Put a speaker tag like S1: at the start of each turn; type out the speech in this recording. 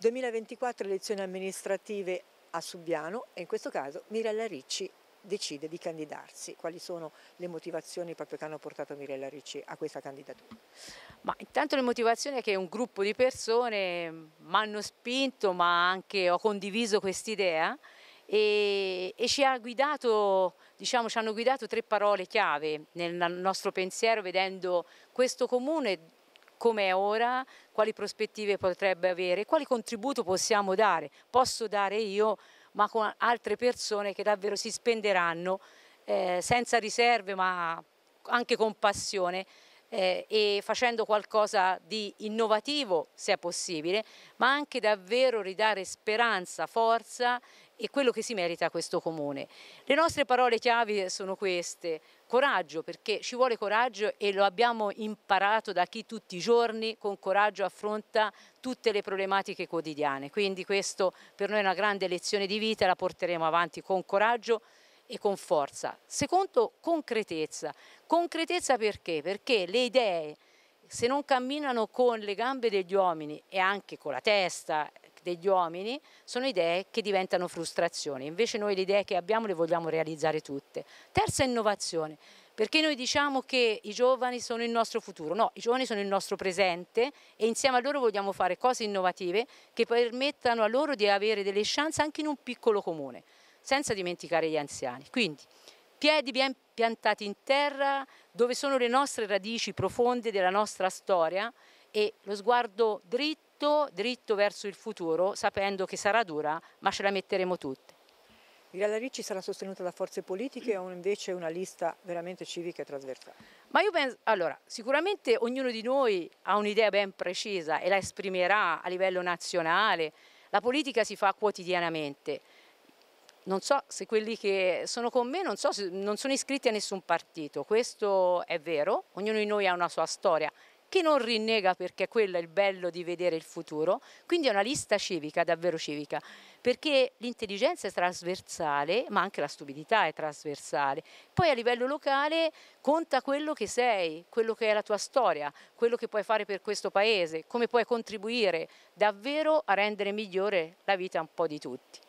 S1: 2024 elezioni amministrative a Subiano e in questo caso Mirella Ricci decide di candidarsi. Quali sono le motivazioni proprio che hanno portato Mirella Ricci a questa
S2: candidatura? Ma intanto le motivazioni è che un gruppo di persone mi hanno spinto ma anche ho condiviso quest'idea e, e ci, ha guidato, diciamo, ci hanno guidato tre parole chiave nel nostro pensiero vedendo questo comune come è ora, quali prospettive potrebbe avere, quali contributo possiamo dare, posso dare io, ma con altre persone che davvero si spenderanno eh, senza riserve ma anche con passione eh, e facendo qualcosa di innovativo se è possibile, ma anche davvero ridare speranza, forza e quello che si merita a questo comune. Le nostre parole chiavi sono queste, coraggio, perché ci vuole coraggio e lo abbiamo imparato da chi tutti i giorni con coraggio affronta tutte le problematiche quotidiane, quindi questo per noi è una grande lezione di vita, la porteremo avanti con coraggio, e con forza. Secondo, concretezza. Concretezza perché? Perché le idee, se non camminano con le gambe degli uomini e anche con la testa degli uomini, sono idee che diventano frustrazioni. Invece noi le idee che abbiamo le vogliamo realizzare tutte. Terza innovazione, perché noi diciamo che i giovani sono il nostro futuro. No, i giovani sono il nostro presente e insieme a loro vogliamo fare cose innovative che permettano a loro di avere delle chance anche in un piccolo comune senza dimenticare gli anziani. Quindi piedi ben piantati in terra dove sono le nostre radici profonde della nostra storia e lo sguardo dritto, dritto verso il futuro, sapendo che sarà dura, ma ce la metteremo tutte. Mirella Ricci sarà sostenuta da
S1: forze politiche o invece una lista veramente civica e trasversale?
S2: Ma io penso, allora, sicuramente ognuno di noi ha un'idea ben precisa e la esprimerà a livello nazionale. La politica si fa quotidianamente non so se quelli che sono con me non, so se, non sono iscritti a nessun partito, questo è vero, ognuno di noi ha una sua storia che non rinnega perché quello è il bello di vedere il futuro, quindi è una lista civica, davvero civica, perché l'intelligenza è trasversale, ma anche la stupidità è trasversale. Poi a livello locale conta quello che sei, quello che è la tua storia, quello che puoi fare per questo paese, come puoi contribuire davvero a rendere migliore la vita un po' di tutti.